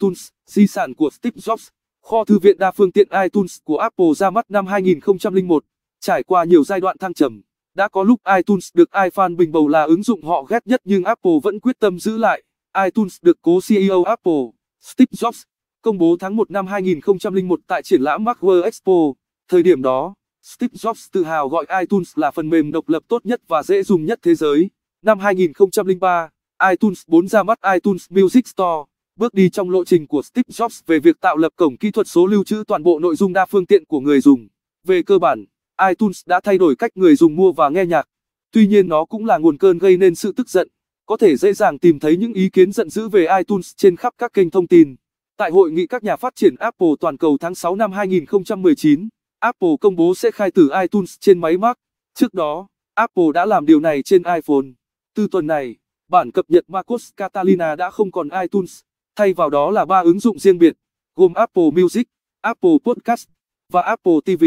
iTunes, di sản của Steve Jobs, kho thư viện đa phương tiện iTunes của Apple ra mắt năm 2001, trải qua nhiều giai đoạn thăng trầm. Đã có lúc iTunes được iFan bình bầu là ứng dụng họ ghét nhất nhưng Apple vẫn quyết tâm giữ lại. iTunes được cố CEO Apple, Steve Jobs, công bố tháng 1 năm 2001 tại triển lãm Macworld Expo. Thời điểm đó, Steve Jobs tự hào gọi iTunes là phần mềm độc lập tốt nhất và dễ dùng nhất thế giới. Năm 2003, iTunes 4 ra mắt iTunes Music Store bước đi trong lộ trình của Steve Jobs về việc tạo lập cổng kỹ thuật số lưu trữ toàn bộ nội dung đa phương tiện của người dùng. Về cơ bản, iTunes đã thay đổi cách người dùng mua và nghe nhạc. Tuy nhiên nó cũng là nguồn cơn gây nên sự tức giận. Có thể dễ dàng tìm thấy những ý kiến giận dữ về iTunes trên khắp các kênh thông tin. Tại hội nghị các nhà phát triển Apple toàn cầu tháng 6 năm 2019, Apple công bố sẽ khai tử iTunes trên máy Mac. Trước đó, Apple đã làm điều này trên iPhone. Từ tuần này, bản cập nhật Marcos Catalina đã không còn iTunes. Thay vào đó là ba ứng dụng riêng biệt, gồm Apple Music, Apple Podcast và Apple TV.